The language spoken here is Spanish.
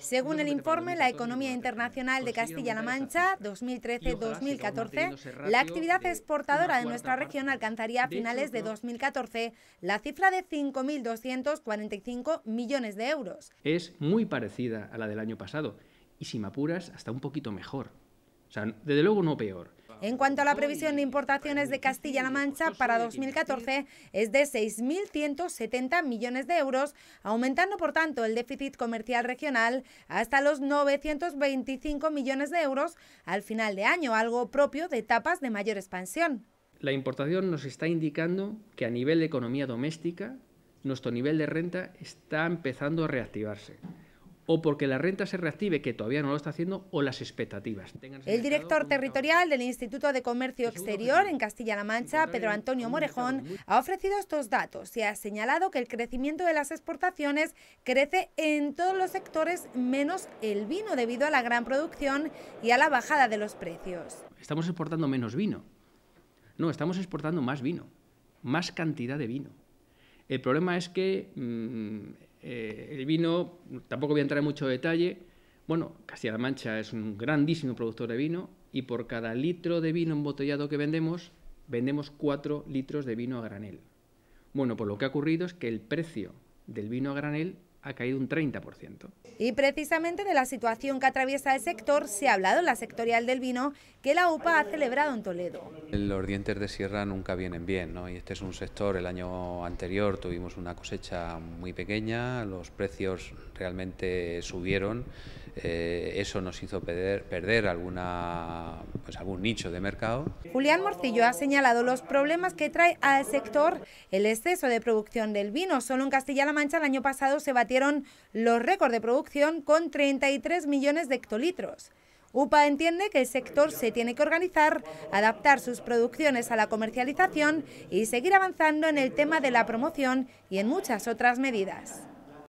Según el informe La Economía Internacional de Castilla-La Mancha 2013-2014, la actividad exportadora de nuestra región alcanzaría a finales de 2014 la cifra de 5.245 millones de euros. Es muy parecida a la del año pasado y si me apuras hasta un poquito mejor. O sea, desde luego no peor en cuanto a la previsión de importaciones de Castilla-La Mancha para 2014 es de 6.170 millones de euros, aumentando por tanto el déficit comercial regional hasta los 925 millones de euros al final de año, algo propio de etapas de mayor expansión. La importación nos está indicando que a nivel de economía doméstica nuestro nivel de renta está empezando a reactivarse o porque la renta se reactive, que todavía no lo está haciendo, o las expectativas. El director territorial del Instituto de Comercio Exterior en Castilla-La Mancha, Pedro Antonio Morejón, ha ofrecido estos datos y ha señalado que el crecimiento de las exportaciones crece en todos los sectores menos el vino debido a la gran producción y a la bajada de los precios. Estamos exportando menos vino. No, estamos exportando más vino, más cantidad de vino. El problema es que... Mm, eh, el vino, tampoco voy a entrar en mucho detalle. Bueno, Castilla-La Mancha es un grandísimo productor de vino y por cada litro de vino embotellado que vendemos, vendemos 4 litros de vino a granel. Bueno, pues lo que ha ocurrido es que el precio del vino a granel ha caído un 30%. Y precisamente de la situación que atraviesa el sector se ha hablado en la sectorial del vino que la UPA ha celebrado en Toledo. Los dientes de sierra nunca vienen bien, ¿no? Y este es un sector, el año anterior tuvimos una cosecha muy pequeña, los precios realmente subieron. Eh, eso nos hizo perder, pues, algún nicho de mercado. Julián Morcillo ha señalado los problemas que trae al sector el exceso de producción del vino. Solo en Castilla-La Mancha el año pasado se batieron los récords de producción con 33 millones de hectolitros. UPA entiende que el sector se tiene que organizar, adaptar sus producciones a la comercialización y seguir avanzando en el tema de la promoción y en muchas otras medidas.